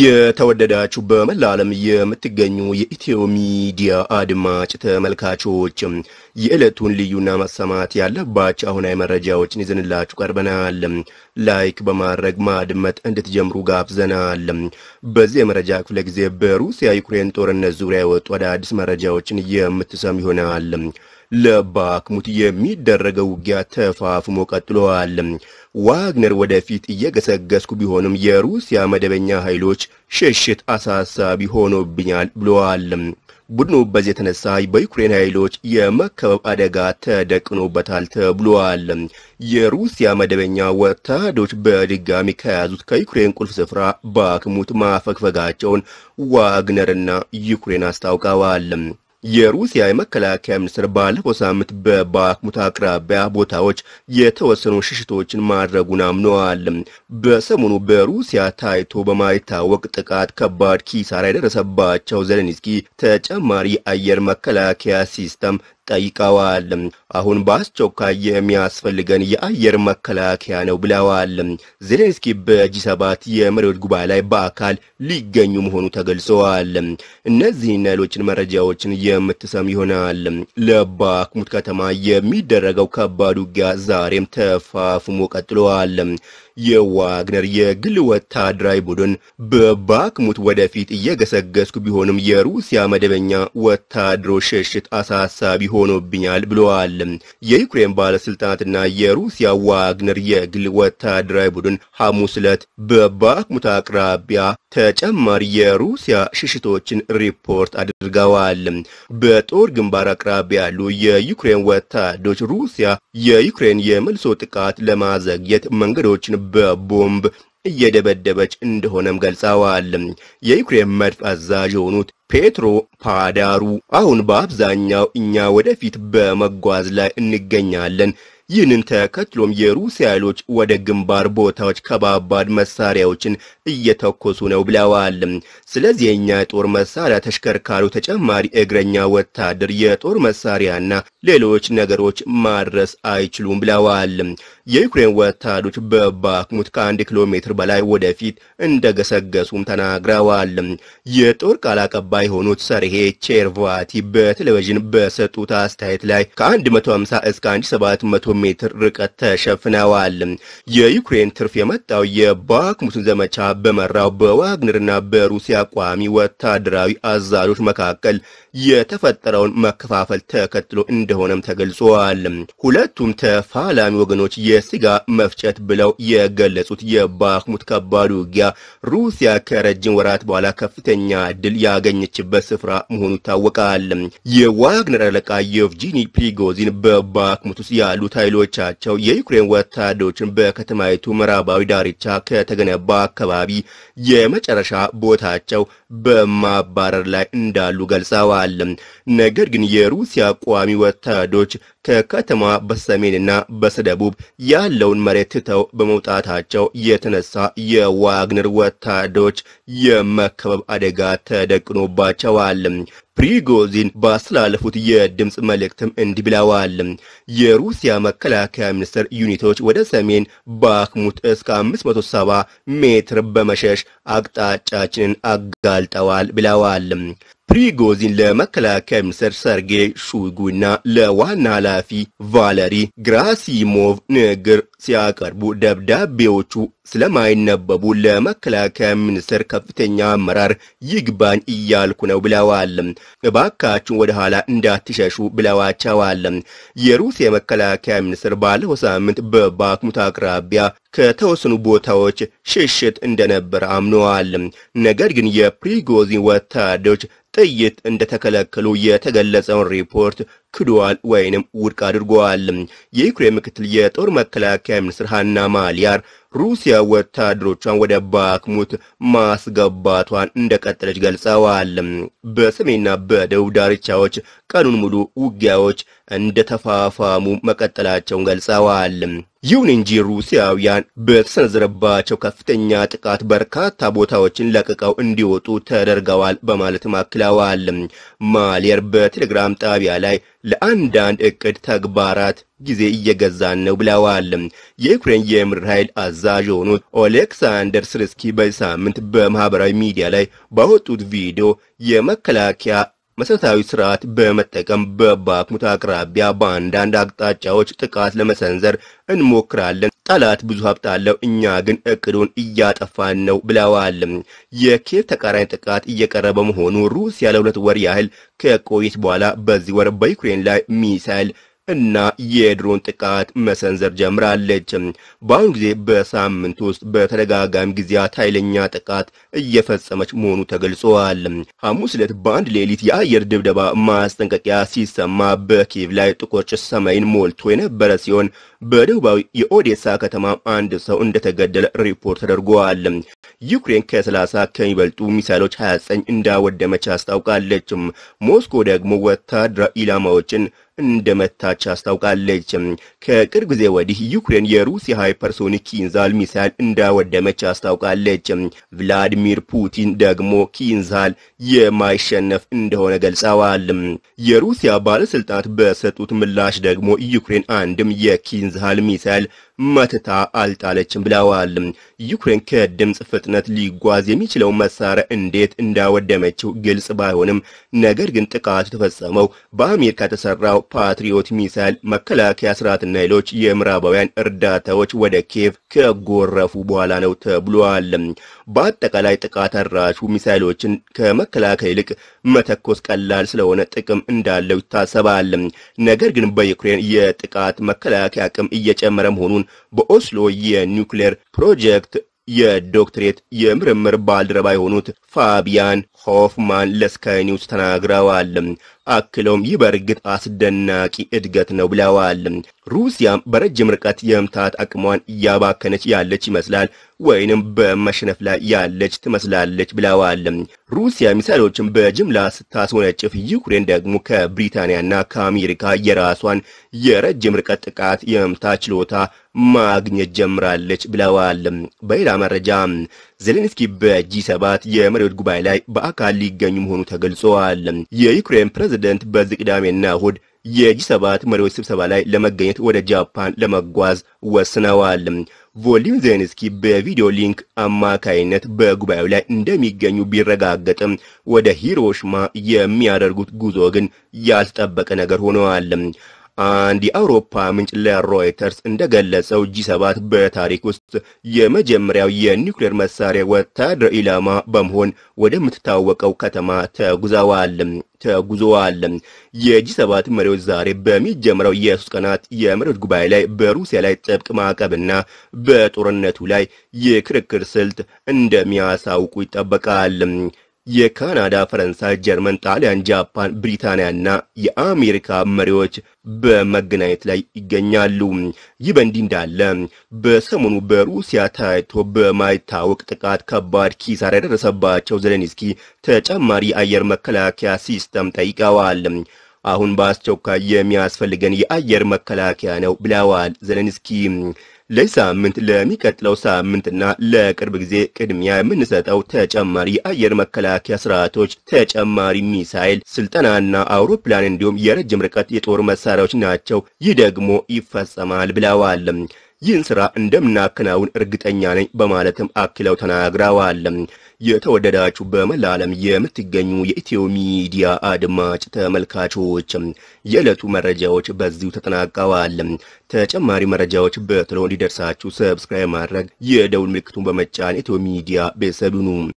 የተወደዳችሁ በመላ ዓለም የምትገኙ የኢትዮ ሚዲያ አድማጭ ተመልካቾች የዕለቱን ልዩና መሰማት ያለባቸው አሁናዊ መረጃዎችን ይዘንላችሁ ቀርበናል። ላይክ በማድረግ ማድመጥ እንድትጀምሩ ጋብዘናል። በዚህ የመረጃ ክፍለ ጊዜ በሩሲያ ዩክሬን ጦርነት ዙሪያ የወጡ አዳዲስ መረጃዎችን የምትሰሙ ይሆናል። ለባክሙት የሚደረገው ውጊያ ተፋፍሞ ቀጥሏል። ዋግነር ወደፊት እየገሰገስኩ ቢሆንም የሩሲያ መደበኛ ኃይሎች ሽሽት አሳሳቢ ሆኖብኛል ብለዋል። ቡድኑ በዚህ የተነሳ በዩክሬን ኃይሎች የመከበብ አደጋ ተደቅኖበታል ተብሏል። የሩሲያ መደበኛ ወታደሮች በድጋሚ ከያዙት ከዩክሬን ቁልፍ ስፍራ ባክሙት ማፈግፈጋቸውን ዋግነርና ዩክሬን አስታውቀዋል። የሩሲያ የመከላከያ ሚኒስትር ባለፈው ሳምንት በባክሙት አቅራቢያ ቦታዎች የተወሰኑ ሽሽቶችን ማድረጉን አምነዋል። በሰሞኑ በሩሲያ ታይቶ በማይታወቅ ጥቃት ከባድ ኪሳራ የደረሰባቸው ዜሌንስኪ ተጨማሪ የአየር መከላከያ ሲስተም ጠይቀዋል። አሁን በአስቸኳይ የሚያስፈልገን የአየር መከላከያ ነው ብለዋል። ዜሌንስኪ በጂ ሰባት የመሪዎች ጉባኤ ላይ በአካል ሊገኙ መሆኑ ተገልጸዋል። እነዚህና ሌሎችን መረጃዎችን የምትሰም ይሆናል። ለባክሙት ከተማ የሚደረገው ከባድ ውጊያ ዛሬም ተፋፍሞ ቀጥለዋል። የዋግነር የግል ወታደራዊ ቡድን በባክሙት ወደፊት እየገሰገስኩ ቢሆንም የሩሲያ መደበኛ ወታደሮች ሽሽት አሳሳቢ ሆኖብኛል ብለዋል። የዩክሬን ባለስልጣናትና የሩሲያ ዋግነር የግል ወታደራዊ ቡድን ሐሙስ ዕለት በባክሙት አቅራቢያ ተጨማሪ የሩሲያ ሽሽቶችን ሪፖርት አድርገዋል። በጦር ግንባር አቅራቢያ ያሉ የዩክሬን ወታደሮች ሩሲያ የዩክሬን የመልሶ ጥቃት ለማዘግየት መንገዶችን በቦምብ እየደበደበች እንደሆነም ገልጸዋል። የዩክሬን መድፍ አዛዥ የሆኑት ፔትሮ ፓዳሩ አሁን በአብዛኛው እኛ ወደፊት በመጓዝ ላይ እንገኛለን። ይህንን ተከትሎም የሩሲያ ኃይሎች ወደ ግንባር ቦታዎች ከባባድ መሳሪያዎችን እየተኮሱ ነው ብለዋል። ስለዚህ የእኛ የጦር መሳሪያ ተሽከርካሪው ተጨማሪ እግረኛ ወታደር፣ የጦር መሳሪያና ሌሎች ነገሮች ማድረስ አይችሉም ብለዋል። የዩክሬን ወታደሮች በባክሙት ከአንድ ኪሎ ሜትር በላይ ወደፊት እንደገሰገሱም ተናግረዋል። የጦር ቃል አቀባይ የሆኑት ሰርሄ ቼርቫቲ በቴሌቪዥን በሰጡት አስተያየት ላይ ከ150 እስከ 1700 ሜትር ርቀት ተሸፍነዋል። የዩክሬን ትርፍ የመጣው የባክሙትን ዘመቻ በመራው በዋግነርና በሩሲያ ቋሚ ወታደራዊ አዛዦች መካከል የተፈጠረውን መከፋፈል ተከትሎ እንደሆነም ተገልጿል። ሁለቱም ተፋላሚ ወገኖች የ የስጋ መፍጨት ብለው የገለጹት የባክሙት ከባድ ውጊያ ሩሲያ ከረጅም ወራት በኋላ ከፍተኛ ድል ያገኘችበት ስፍራ መሆኑ ይታወቃል። የዋግነር አለቃ የቭጂኒ ፕሪጎዚን በባክሙት ውስጥ ያሉት ኃይሎቻቸው የዩክሬን ወታደሮችን በከተማይቱ ምዕራባዊ ዳርቻ ከተገነባ አካባቢ የመጨረሻ ቦታቸው በማባረር ላይ እንዳሉ ገልጸዋል። ነገር ግን የሩሲያ ቋሚ ወታደሮች ከከተማ በሰሜንና በስተደቡብ ያለውን መሬት ትተው በመውጣታቸው የተነሳ የዋግነር ወታደሮች የመከበብ አደጋ ተደቅኖባቸዋል። ፕሪጎዚን ባስተላለፉት የድምፅ መልእክትም እንዲህ ብለዋል። የሩሲያ መከላከያ ሚኒስትር ዩኒቶች ወደ ሰሜን ባክሙት እስከ 570 ሜትር በመሸሽ አቅጣጫችንን አጋልጠዋል ብለዋል። ፕሪጎዚን ለመከላከያ ሚኒስትር ሰርጌይ ሹይጉና ለዋና ኃላፊ ቫለሪ ግራሲሞቭ ንግግር ሲያቀርቡ ደብዳቤዎቹ ስለማይነበቡ ለመከላከያ ሚኒስቴር ከፍተኛ አመራር ይግባኝ እያልኩ ነው ብለዋል። እባካችሁ ወደ ኋላ እንዳትሸሹ ብለዋቸዋል። የሩስ የመከላከያ ሚኒስቴር ባለፈው ሳምንት በባክሙት አቅራቢያ ከተወሰኑ ቦታዎች ሽሽት እንደነበረ አምነዋል። ነገር ግን የፕሪጎዚን ወታደሮች ጥይት እንደተከለከሉ የተገለጸውን ሪፖርት ክዷል ወይንም ውድቅ አድርጓል። የዩክሬን ምክትል የጦር መከላከያ ሚኒስትር ሃና ማሊያር ሩሲያ ወታደሮቿን ወደ ባክሙት ማስገባቷን እንደቀጠለች ገልጸዋል። በሰሜንና በደቡብ ዳርቻዎች ቀኑን ሙሉ ውጊያዎች እንደተፋፋሙ መቀጠላቸውን ገልጸዋል። ይሁን እንጂ ሩሲያውያን በተሰነዘረባቸው ከፍተኛ ጥቃት በርካታ ቦታዎችን ለቅቀው እንዲወጡ ተደርገዋል በማለትም አክለዋል። ማሊየር በቴሌግራም ጣቢያ ላይ ለአንዳንድ እቅድ ተግባራት ጊዜ እየገዛን ነው ብለዋል። የዩክሬን የምድር ኃይል አዛዥ የሆኑት ኦሌክሳንደር ስርስኪ በሳምንት በማህበራዊ ሚዲያ ላይ ባወጡት ቪዲዮ የመከላከያ መሰረታዊ ስርዓት በመጠቀም በባክሙት አቅራቢያ በአንዳንድ አቅጣጫዎች ጥቃት ለመሰንዘር እንሞክራለን። ጠላት ብዙ ሀብት አለው፣ እኛ ግን እቅዱን እያጠፋን ነው ብለዋል። የኪየቭ ተቃራኒ ጥቃት እየቀረበ መሆኑ ሩሲያ ለሁለት ወር ያህል ከቆየች በኋላ በዚህ ወር በዩክሬን ላይ ሚሳይል እና የድሮን ጥቃት መሰንዘር ጀምራለች። በአሁኑ ጊዜ በሳምንት ውስጥ በተደጋጋሚ ጊዜያት ኃይለኛ ጥቃት እየፈጸመች መሆኑ ተገልጿል። ሐሙስ ዕለት በአንድ ሌሊት የአየር ድብደባ ማስጠንቀቂያ ሲሰማ በኪቭ ላይ ጥቁር ጭስ ሰማይን ሞልቶ የነበረ ሲሆን በደቡባዊ የኦዴሳ ከተማ አንድ ሰው እንደተገደለ ሪፖርት ተደርጓል። ዩክሬን ከ30 ከሚበልጡ ሚሳይሎች 29 እንዳወደመች አስታውቃለች። ሞስኮ ደግሞ ወታደራዊ ኢላማዎችን እንደመታች አስታውቃለች። ከቅርብ ጊዜ ወዲህ ዩክሬን የሩሲያ ሃይፐርሶኒክ ኪንዛል ሚሳይል እንዳወደመች አስታውቃለች። ቭላዲሚር ፑቲን ደግሞ ኪንዛል የማይሸነፍ እንደሆነ ገልጸዋል። የሩሲያ ባለስልጣናት በሰጡት ምላሽ ደግሞ ዩክሬን አንድም የኪንዛል ሚሳይል መትታ አልጣለችም ብለዋል። ዩክሬን ከድምፅ ፍጥነት ሊጓዝ የሚችለው መሳሪያ እንዴት እንዳወደመችው ግልጽ ባይሆንም ነገር ግን ጥቃቱ የተፈጸመው በአሜሪካ የተሰራው ፓትሪዮት ሚሳይል መከላከያ ስርዓትና ሌሎች የምዕራባውያን እርዳታዎች ወደ ኬቭ ከጎረፉ በኋላ ነው ተብሏል። በአጠቃላይ ጥቃት አድራሹ ሚሳይሎችን ከመከላከል ይልቅ መተኮስ ቀላል ስለሆነ ጥቅም እንዳለው ይታሰባል። ነገር ግን በዩክሬን የጥቃት መከላከያ አቅም እየጨመረ መሆኑን በኦስሎ የኒውክሌር ፕሮጀክት የዶክትሬት የምርምር ባልደረባ የሆኑት ፋቢያን ሆፍማን ለስካይ ኒውስ ተናግረዋል። አክለውም ይህ በእርግጥ አስደናቂ እድገት ነው ብለዋል። ሩሲያም በረጅም ርቀት የምታት አቅሟን እያባከነች ያለች ይመስላል። ወይንም በመሸነፍ ላይ ያለች ትመስላለች ብለዋል። ሩሲያ ሚሳይሎችን በጅምላ ስታስወነጭፍ፣ ዩክሬን ደግሞ ከብሪታንያና ከአሜሪካ የራሷን የረጅም ርቀት ጥቃት የመምታ ችሎታ ማግኘት ጀምራለች ብለዋል። በሌላ መረጃ ዜሌንስኪ በጂ ሰባት የመሪዎች ጉባኤ ላይ በአካል ሊገኙ መሆኑ ተገልጸዋል። የዩክሬን ፕሬዝደንት በዚህ ቅዳሜና እሁድ የጂ ሰባት መሪዎች ስብሰባ ላይ ለመገኘት ወደ ጃፓን ለመጓዝ ወስነዋል። ቮሊም ዜንስኪ በቪዲዮ ሊንክ አማካይነት በጉባኤው ላይ እንደሚገኙ ቢረጋገጥም ወደ ሂሮሽማ የሚያደርጉት ጉዞ ግን ያልተጠበቀ ነገር ሆነዋል። አንድ የአውሮፓ ምንጭ ለሮይተርስ እንደገለጸው ጂ7 በታሪክ ውስጥ የመጀመሪያው የኒውክሌር መሳሪያ ወታደር ኢላማ በመሆን ወደምትታወቀው ከተማ ተጉዘዋል ተጉዘዋል። የጂ7 መሪዎች ዛሬ በሚጀምረው የሶስት ቀናት የመሪዎች ጉባኤ ላይ በሩሲያ ላይ ጥብቅ ማዕቀብና በጦርነቱ ላይ የክርክር ስልት እንደሚያሳውቁ ይጠበቃል። የካናዳ፣ ፈረንሳይ፣ ጀርመን፣ ጣሊያን፣ ጃፓን፣ ብሪታንያና የአሜሪካ መሪዎች በመገናኘት ላይ ይገኛሉ። ይህ በእንዲህ እንዳለ በሰሞኑ በሩሲያ ታይቶ በማይታወቅ ጥቃት ከባድ ኪሳራ የደረሰባቸው ዘለንስኪ ተጨማሪ የአየር መከላከያ ሲስተም ጠይቀዋል። አሁን በአስቸኳይ የሚያስፈልገን የአየር መከላከያ ነው ብለዋል ዘለንስኪ። ለዚህ ሳምንት፣ ለሚቀጥለው ሳምንትና ለቅርብ ጊዜ ቅድሚያ የምንሰጠው ተጨማሪ አየር መከላከያ ስርዓቶች፣ ተጨማሪ ሚሳይል ስልጠናና አውሮፕላን እንዲሁም የረጅም ርቀት የጦር መሳሪያዎች ናቸው። ይህ ደግሞ ይፈጸማል ብለዋል። ይህን ስራ እንደምናከናውን እርግጠኛ ነኝ በማለትም አክለው ተናግረዋል። የተወደዳችሁ በመላ ዓለም የምትገኙ የኢትዮ ሚዲያ አድማጭ ተመልካቾች የዕለቱ መረጃዎች በዚሁ ተጠናቀዋል። ተጨማሪ መረጃዎች በቶሎ እንዲደርሳችሁ ሰብስክራይብ ማድረግ፣ የደውል ምልክቱን በመጫን ኢትዮ ሚዲያ ቤተሰብ ሁኑ።